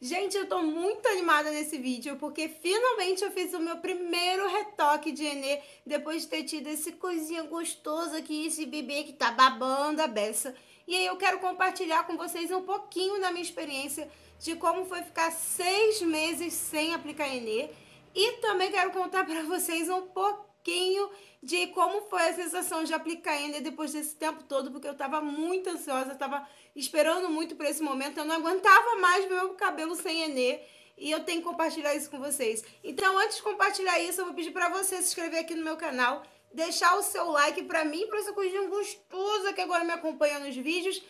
Gente, eu tô muito animada nesse vídeo porque finalmente eu fiz o meu primeiro retoque de Enê depois de ter tido esse coisinha gostoso aqui, esse bebê que tá babando a beça. E aí eu quero compartilhar com vocês um pouquinho da minha experiência de como foi ficar seis meses sem aplicar Enê e também quero contar pra vocês um pouquinho pouquinho de como foi a sensação de aplicar ainda depois desse tempo todo, porque eu estava muito ansiosa, estava esperando muito para esse momento, eu não aguentava mais meu cabelo sem Enê. E eu tenho que compartilhar isso com vocês. Então, antes de compartilhar isso, eu vou pedir para você se inscrever aqui no meu canal, deixar o seu like para mim, para essa coisinha gostosa que agora me acompanha nos vídeos,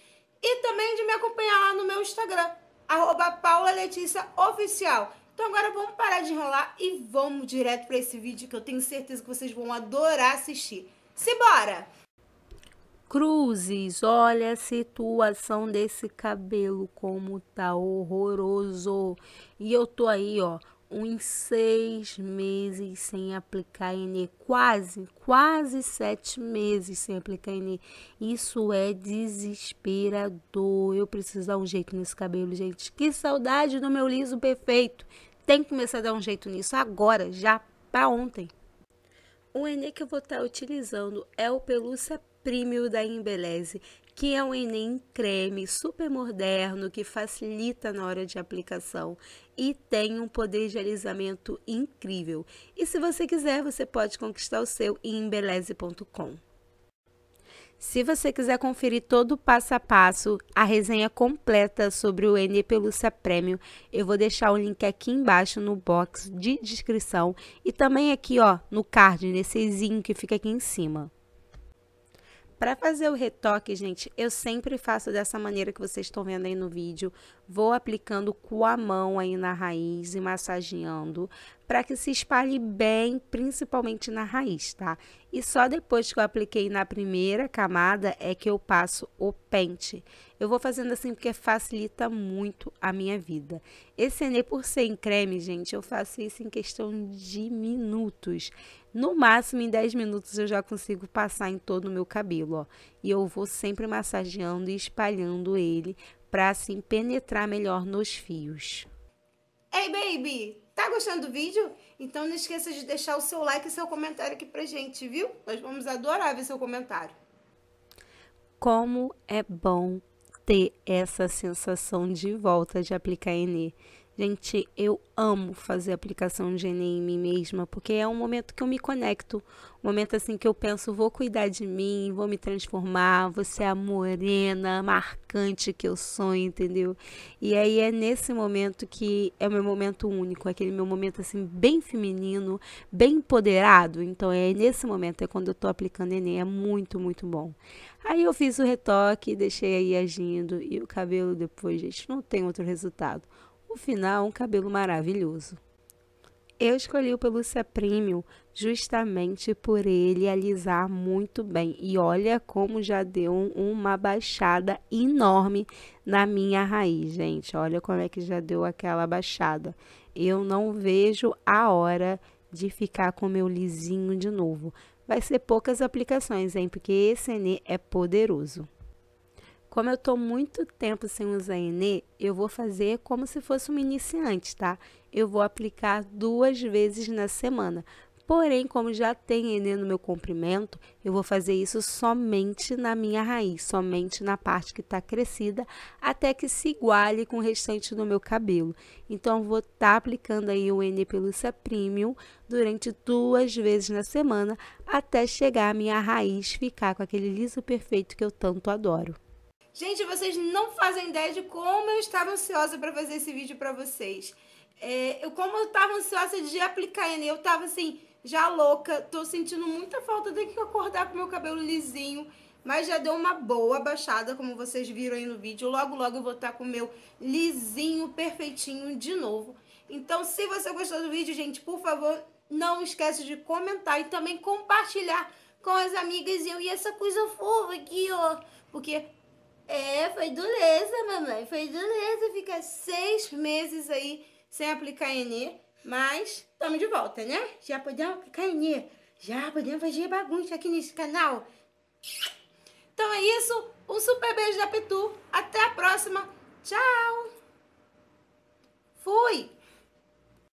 e também de me acompanhar lá no meu Instagram, arroba então agora vamos parar de enrolar e vamos direto para esse vídeo que eu tenho certeza que vocês vão adorar assistir. Simbora! Cruzes, olha a situação desse cabelo como tá horroroso. E eu tô aí, ó, uns seis meses sem aplicar ENE, quase, quase sete meses sem aplicar ENE. Isso é desesperador. Eu preciso dar um jeito nesse cabelo, gente. Que saudade do meu liso perfeito. Tem que começar a dar um jeito nisso agora, já para ontem. O ENE que eu vou estar tá utilizando é o Pelúcia Premium da Embeleze que é um Enem creme super moderno que facilita na hora de aplicação e tem um poder de alisamento incrível. E se você quiser, você pode conquistar o seu em embeleze.com. Se você quiser conferir todo o passo a passo, a resenha completa sobre o enem Pelúcia Premium, eu vou deixar o link aqui embaixo no box de descrição e também aqui ó, no card, nesse zinho que fica aqui em cima. Para fazer o retoque, gente, eu sempre faço dessa maneira que vocês estão vendo aí no vídeo. Vou aplicando com a mão aí na raiz e massageando para que se espalhe bem, principalmente na raiz, tá? E só depois que eu apliquei na primeira camada é que eu passo o pente. Eu vou fazendo assim porque facilita muito a minha vida. Esse Enê por ser em creme, gente, eu faço isso em questão de minutos. No máximo em 10 minutos eu já consigo passar em todo o meu cabelo, ó. E eu vou sempre massageando e espalhando ele para assim penetrar melhor nos fios. Ei, hey, baby! Tá gostando do vídeo? Então não esqueça de deixar o seu like e seu comentário aqui pra gente, viu? Nós vamos adorar ver seu comentário. Como é bom ter essa sensação de volta de aplicar Enê. Gente, eu amo fazer aplicação de ENEM em mim mesma, porque é um momento que eu me conecto, um momento assim que eu penso, vou cuidar de mim, vou me transformar, vou ser é a morena, marcante que eu sonho, entendeu? E aí é nesse momento que é o meu momento único, aquele meu momento assim bem feminino, bem empoderado. Então é nesse momento, é quando eu tô aplicando ENEM, é muito, muito bom. Aí eu fiz o retoque, deixei aí agindo e o cabelo depois, gente, não tem outro resultado. No final, um cabelo maravilhoso. Eu escolhi o pelúcia premium justamente por ele alisar muito bem. E olha como já deu uma baixada enorme na minha raiz, gente. Olha como é que já deu aquela baixada. Eu não vejo a hora de ficar com o meu lisinho de novo. Vai ser poucas aplicações, hein? Porque esse Enê é poderoso. Como eu tô muito tempo sem usar Enê, eu vou fazer como se fosse uma iniciante, tá? Eu vou aplicar duas vezes na semana. Porém, como já tem Enê no meu comprimento, eu vou fazer isso somente na minha raiz, somente na parte que está crescida, até que se iguale com o restante do meu cabelo. Então, vou estar tá aplicando aí o Enê Pelúcia Premium durante duas vezes na semana, até chegar a minha raiz ficar com aquele liso perfeito que eu tanto adoro. Gente, vocês não fazem ideia de como eu estava ansiosa para fazer esse vídeo para vocês. É, eu, como eu estava ansiosa de aplicar Enem, eu estava assim, já louca, tô sentindo muita falta de que acordar com meu cabelo lisinho, mas já deu uma boa baixada, como vocês viram aí no vídeo. Logo, logo eu vou estar tá com o meu lisinho, perfeitinho de novo. Então, se você gostou do vídeo, gente, por favor, não esquece de comentar e também compartilhar com as amigas. E eu, e essa coisa fofa aqui, ó, porque é, foi dureza, mamãe. Foi dureza ficar seis meses aí sem aplicar ENE. Mas estamos de volta, né? Já podemos aplicar ENE. Já podemos fazer bagunça aqui nesse canal. Então é isso. Um super beijo da Pitu. Até a próxima. Tchau. Fui.